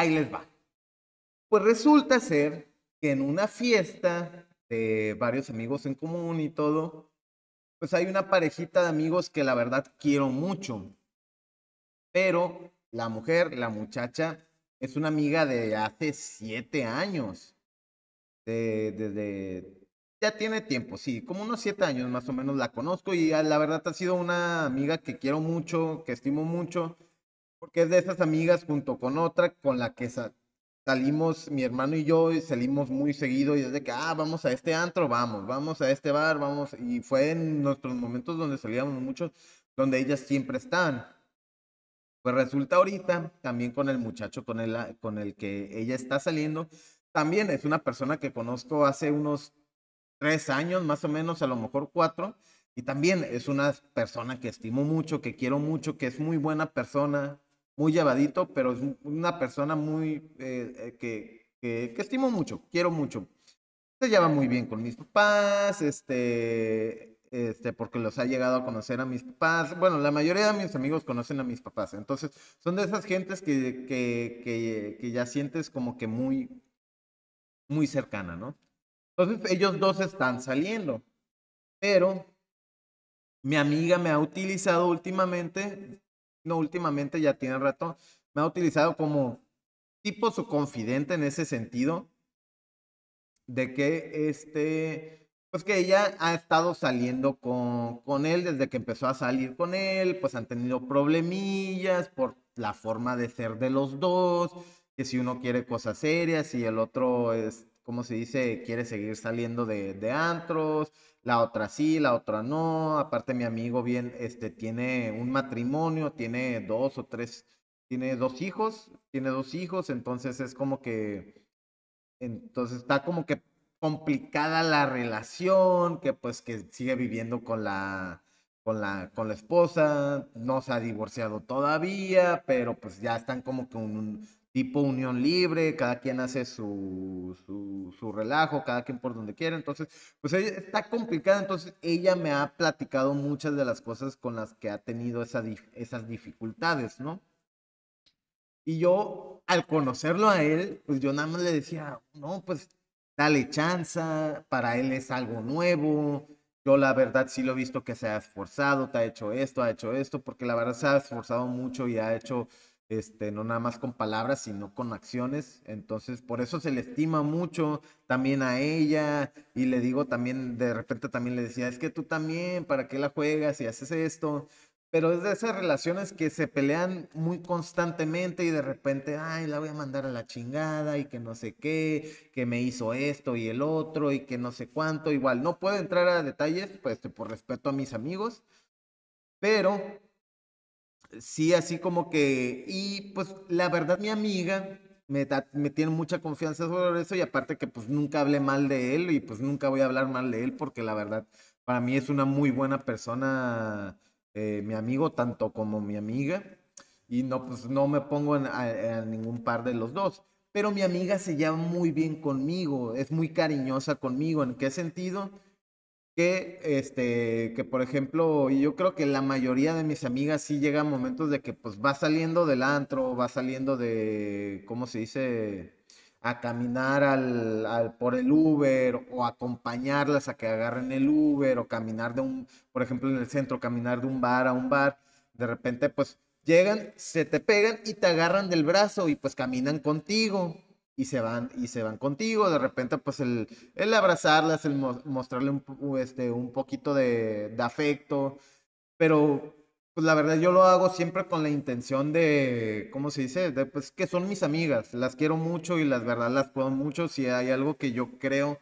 Ahí les va. Pues resulta ser que en una fiesta de varios amigos en común y todo, pues hay una parejita de amigos que la verdad quiero mucho. Pero la mujer, la muchacha, es una amiga de hace siete años. Desde ya tiene tiempo, sí, como unos siete años más o menos la conozco y ah, la verdad ha sido una amiga que quiero mucho, que estimo mucho porque es de esas amigas junto con otra con la que salimos mi hermano y yo y salimos muy seguido y desde que, ah, vamos a este antro, vamos, vamos a este bar, vamos, y fue en nuestros momentos donde salíamos muchos, donde ellas siempre están. Pues resulta ahorita, también con el muchacho con el, ah, con el que ella está saliendo, también es una persona que conozco hace unos tres años, más o menos, a lo mejor cuatro, y también es una persona que estimo mucho, que quiero mucho, que es muy buena persona, muy llevadito, pero es una persona muy eh, eh, que, que, estimo mucho, quiero mucho. Se lleva muy bien con mis papás, este, este, porque los ha llegado a conocer a mis papás. Bueno, la mayoría de mis amigos conocen a mis papás, entonces son de esas gentes que, que, que ya sientes como que muy, muy cercana, ¿no? Entonces ellos dos están saliendo, pero mi amiga me ha utilizado últimamente últimamente ya tiene rato, me ha utilizado como tipo su confidente en ese sentido, de que este, pues que ella ha estado saliendo con, con él desde que empezó a salir con él, pues han tenido problemillas por la forma de ser de los dos, que si uno quiere cosas serias y el otro es, como se dice, quiere seguir saliendo de, de antros, la otra sí, la otra no. Aparte mi amigo bien, este, tiene un matrimonio, tiene dos o tres, tiene dos hijos, tiene dos hijos, entonces es como que, entonces está como que complicada la relación, que pues que sigue viviendo con la, con la, con la esposa, no se ha divorciado todavía, pero pues ya están como que un, tipo unión libre, cada quien hace su, su, relajo, cada quien por donde quiera, Entonces, pues está complicada, entonces ella me ha platicado muchas de las cosas con las que ha tenido esa, esas dificultades, ¿no? Y yo, al conocerlo a él, pues yo nada más le decía, no, pues dale chanza, para él es algo nuevo. Yo la verdad sí lo he visto que se ha esforzado, te ha hecho esto, ha hecho esto, porque la verdad se ha esforzado mucho y ha hecho este, no nada más con palabras, sino con acciones. Entonces, por eso se le estima mucho también a ella. Y le digo también, de repente también le decía, es que tú también, ¿para qué la juegas y haces esto? Pero es de esas relaciones que se pelean muy constantemente y de repente, ay, la voy a mandar a la chingada y que no sé qué, que me hizo esto y el otro y que no sé cuánto. Igual, no puedo entrar a detalles, pues por respeto a mis amigos, pero Sí, así como que, y pues la verdad mi amiga me, tiene mucha confianza sobre eso y aparte que pues nunca hablé mal de él y pues nunca voy a hablar mal de él porque la verdad para mí es una muy buena persona, eh, mi amigo tanto como mi amiga y no pues no me pongo en, ningún par de los dos. Pero mi amiga se lleva muy bien conmigo, es muy cariñosa conmigo. ¿En qué sentido? que, este, que por ejemplo, yo creo que la mayoría de mis amigas sí llegan momentos de que pues va saliendo del antro, va saliendo de, ¿cómo se dice? A caminar al, al, por el Uber o acompañarlas a que agarren el Uber o caminar de un, por ejemplo, en el centro, caminar de un bar a un bar. De repente pues llegan, se te pegan y te agarran del brazo y pues caminan contigo y se van y se van contigo de repente pues el, el abrazarlas el mostrarle un, este, un poquito de, afecto pero pues la verdad yo lo hago siempre con la intención de cómo se dice pues que son mis amigas las quiero mucho y las verdad las puedo mucho si hay algo que yo creo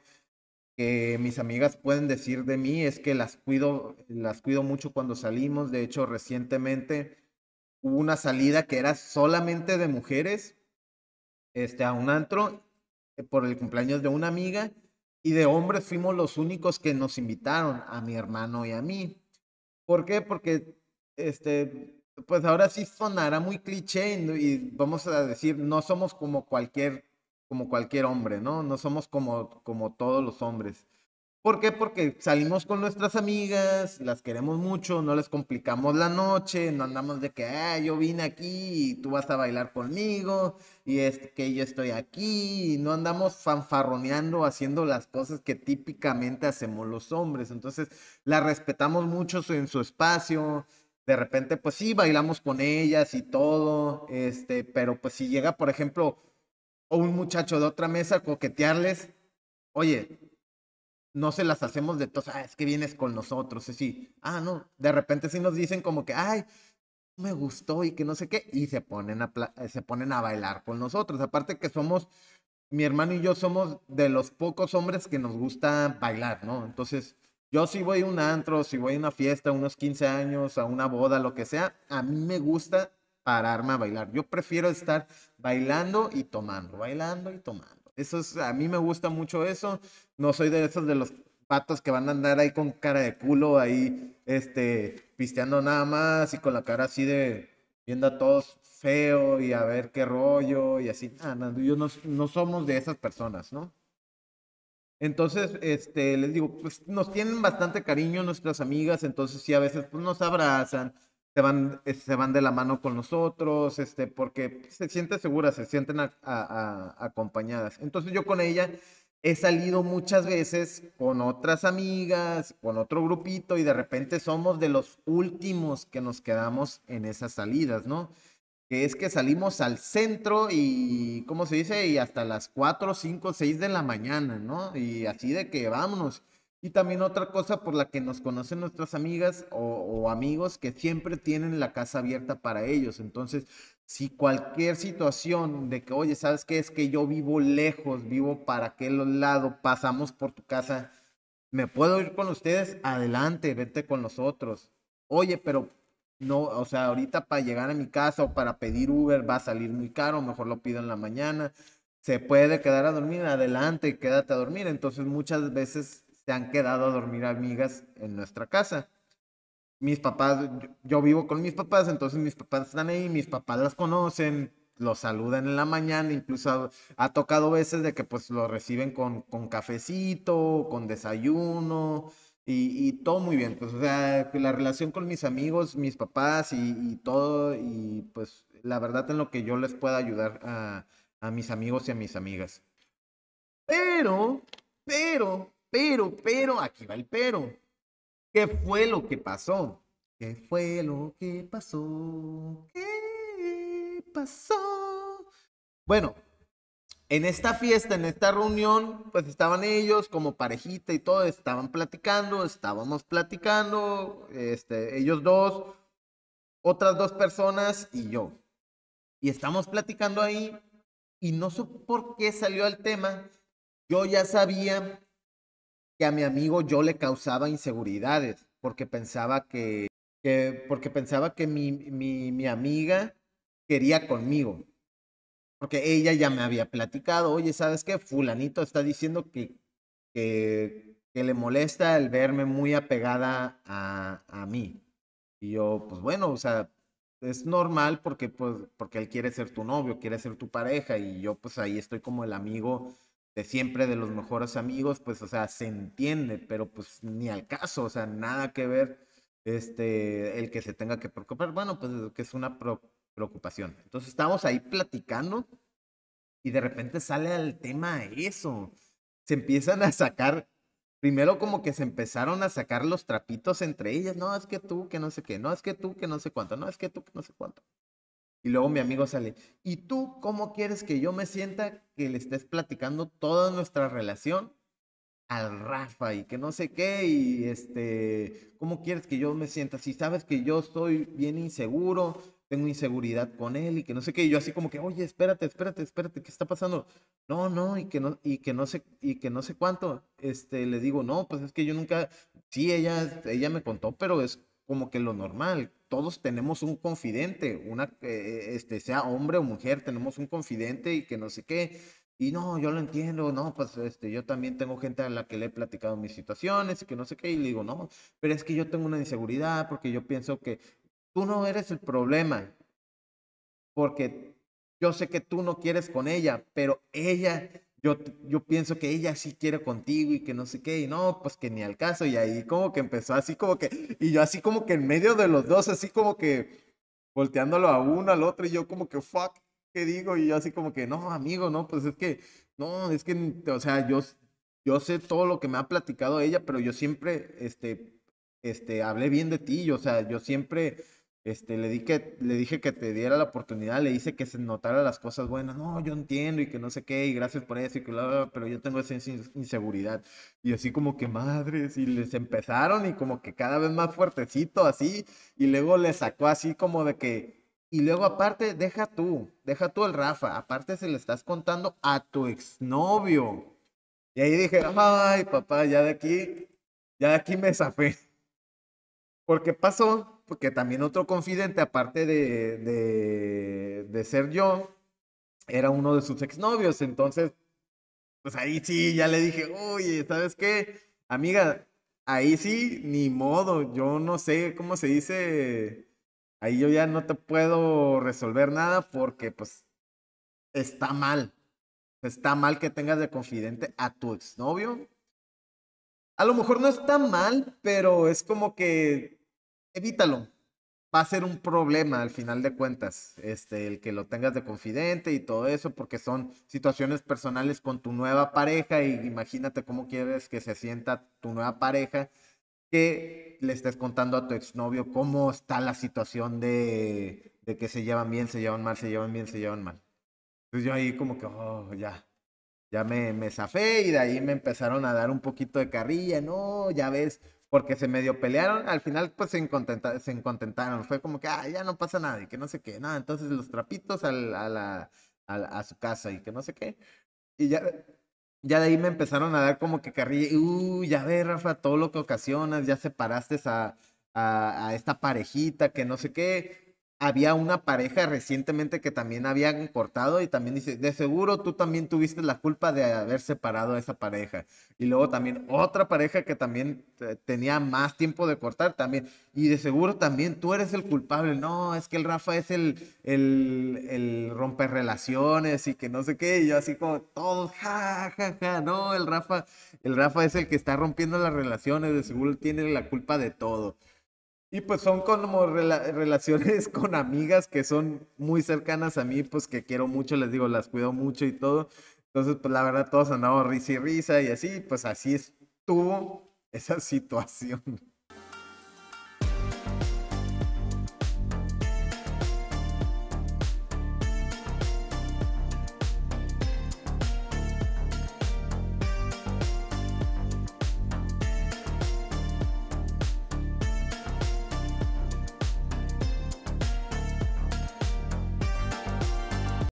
que mis amigas pueden decir de mí es que las cuido las cuido mucho cuando salimos de hecho recientemente hubo una salida que era solamente de mujeres este, a un antro eh, por el cumpleaños de una amiga y de hombres fuimos los únicos que nos invitaron, a mi hermano y a mí. ¿Por qué? Porque, este, pues ahora sí sonará muy cliché y, vamos a decir, no somos como cualquier, como cualquier hombre, ¿no? No somos como, como todos los hombres. ¿Por qué? Porque salimos con nuestras amigas, las queremos mucho, no les complicamos la noche, no andamos de que, ah, yo vine aquí y tú vas a bailar conmigo, y es que yo estoy aquí, no andamos fanfarroneando, haciendo las cosas que típicamente hacemos los hombres. Entonces, las respetamos mucho en su espacio, de repente, pues sí, bailamos con ellas y todo, este, pero pues si llega, por ejemplo, un muchacho de otra mesa a coquetearles, oye, no se las hacemos de todos, ah, es que vienes con nosotros, así, ah, no, de repente sí nos dicen como que, ay, me gustó y que no sé qué, y se ponen a, eh, se ponen a bailar con nosotros, aparte que somos, mi hermano y yo somos de los pocos hombres que nos gusta bailar, ¿no? Entonces, yo si voy a un antro, si voy a una fiesta, unos 15 años, a una boda, lo que sea, a mí me gusta pararme a bailar. Yo prefiero estar bailando y tomando, bailando y tomando. Eso a mí me gusta mucho eso. No soy de esos de los patos que van a andar ahí con cara de culo, ahí, este, pisteando nada más y con la cara así de viendo a todos feo y a ver qué rollo y así. Ah, nada yo no, no somos de esas personas, ¿no? Entonces, este, les digo, pues nos tienen bastante cariño nuestras amigas, entonces sí a veces pues nos abrazan, se van, eh, se van de la mano con nosotros, este, porque se sienten seguras, se sienten acompañadas. Entonces yo con ella he salido muchas veces con otras amigas, con otro grupito y de repente somos de los últimos que nos quedamos en esas salidas, ¿no? Que es que salimos al centro y, ¿cómo se dice? Y hasta las 4, 5, 6 de la mañana, ¿no? Y así de que vámonos. Y también otra cosa por la que nos conocen nuestras amigas o, amigos que siempre tienen la casa abierta para ellos. Entonces, si cualquier situación de que, oye, ¿sabes qué? Es que yo vivo lejos, vivo para aquel lado, pasamos por tu casa, ¿me puedo ir con ustedes? Adelante, vete con los otros. Oye, pero no, o sea, ahorita para llegar a mi casa o para pedir Uber va a salir muy caro, mejor lo pido en la mañana. Se puede quedar a dormir, adelante, quédate a dormir. Entonces, muchas veces se han quedado a dormir amigas en nuestra casa. Mis papás, yo vivo con mis papás, entonces mis papás están ahí, mis papás las conocen, los saludan en la mañana, incluso ha, tocado veces de que pues lo reciben con, con cafecito, con desayuno, y, todo muy bien. Pues, o sea, la relación con mis amigos, mis papás y, todo, y pues la verdad en lo que yo les pueda ayudar a mis amigos y a mis amigas. Pero, pero, pero, pero, aquí va el pero. ¿Qué fue lo que pasó? ¿Qué fue lo que pasó? ¿Qué pasó? Bueno, en esta fiesta, en esta reunión, pues estaban ellos como parejita y todo, estaban platicando, estábamos platicando, este, ellos dos, otras dos personas y yo. Y estamos platicando ahí y no sé por qué salió el tema. Yo ya sabía que a mi amigo yo le causaba inseguridades, porque pensaba que, porque pensaba que mi, mi, amiga quería conmigo. Porque ella ya me había platicado, oye, ¿sabes qué? Fulanito está diciendo que, que, que le molesta el verme muy apegada a, a mí. Y yo, pues bueno, o sea, es normal porque, pues, porque él quiere ser tu novio, quiere ser tu pareja, y yo pues ahí estoy como el amigo de siempre, de los mejores amigos, pues, o sea, se entiende, pero pues ni al caso, o sea, nada que ver este, el que se tenga que preocupar. Bueno, pues que es una preocupación. Entonces estamos ahí platicando y de repente sale al tema eso. Se empiezan a sacar, primero como que se empezaron a sacar los trapitos entre ellas. No, es que tú, que no sé qué, no, es que tú, que no sé cuánto, no, es que tú, que no sé cuánto. Y luego mi amigo sale, ¿y tú cómo quieres que yo me sienta que le estés platicando toda nuestra relación al Rafa y que no sé qué? Y este, ¿cómo quieres que yo me sienta? Si sabes que yo estoy bien inseguro, tengo inseguridad con él y que no sé qué. Y yo así como que, oye, espérate, espérate, espérate, ¿qué está pasando? No, no, y que no, y que no sé, y que no sé cuánto. Este, le digo, no, pues es que yo nunca, sí, ella, ella me contó, pero es como que lo normal. Todos tenemos un confidente, una, eh, este, sea hombre o mujer, tenemos un confidente y que no sé qué. Y no, yo lo entiendo, no, pues este, yo también tengo gente a la que le he platicado mis situaciones y que no sé qué, y le digo, no, pero es que yo tengo una inseguridad porque yo pienso que tú no eres el problema, porque yo sé que tú no quieres con ella, pero ella yo, pienso que ella sí quiere contigo y que no sé qué, y no, pues que ni al caso, y ahí como que empezó así como que, y yo así como que en medio de los dos, así como que volteándolo a uno, al otro, y yo como que, fuck, ¿qué digo? Y yo así como que, no, amigo, no, pues es que, no, es que, o sea, yo, yo sé todo lo que me ha platicado ella, pero yo siempre, este, este, hablé bien de ti, o sea, yo siempre este, le, que, le dije que te diera la oportunidad, le hice que se notara las cosas buenas. No, yo entiendo y que no sé qué, y gracias por eso, y pero yo tengo esa inseguridad. Y así como que madres, y les empezaron y como que cada vez más fuertecito, así. Y luego le sacó así como de que. Y luego aparte, deja tú, deja tú el Rafa, aparte se le estás contando a tu exnovio. Y ahí dije, ay papá, ya de aquí, ya de aquí me zafé. Porque pasó porque también otro confidente, aparte de, de, ser yo, era uno de sus exnovios. Entonces, pues ahí sí, ya le dije, oye, ¿sabes qué? Amiga, ahí sí, ni modo, yo no sé cómo se dice, ahí yo ya no te puedo resolver nada porque pues está mal. Está mal que tengas de confidente a tu exnovio. A lo mejor no está mal, pero es como que evítalo. Va a ser un problema al final de cuentas, este, el que lo tengas de confidente y todo eso, porque son situaciones personales con tu nueva pareja y imagínate cómo quieres que se sienta tu nueva pareja que le estés contando a tu exnovio cómo está la situación de, que se llevan bien, se llevan mal, se llevan bien, se llevan mal. Entonces yo ahí como que, oh, ya, ya me, me zafé y de ahí me empezaron a dar un poquito de carrilla, no, ya ves, porque se medio pelearon, al final pues se, incontenta, se incontentaron, fue como que, ah, ya no pasa nada y que no sé qué, nada, entonces los trapitos al, a, la, a, su casa y que no sé qué. Y ya, ya de ahí me empezaron a dar como que carrilla, y ya ve Rafa, todo lo que ocasionas, ya separaste a, a, a esta parejita que no sé qué, había una pareja recientemente que también habían cortado y también dice, de seguro tú también tuviste la culpa de haber separado a esa pareja. Y luego también otra pareja que también tenía más tiempo de cortar también. Y de seguro también tú eres el culpable. No, es que el Rafa es el, el, el romper relaciones y que no sé qué. Y yo así como todos, ja, ja, ja. No, el Rafa, el Rafa es el que está rompiendo las relaciones. De seguro tiene la culpa de todo. Y pues son como relaciones con amigas que son muy cercanas a mí, pues que quiero mucho, les digo, las cuido mucho y todo. Entonces, pues la verdad, todos andamos risa y risa y así, pues así estuvo esa situación.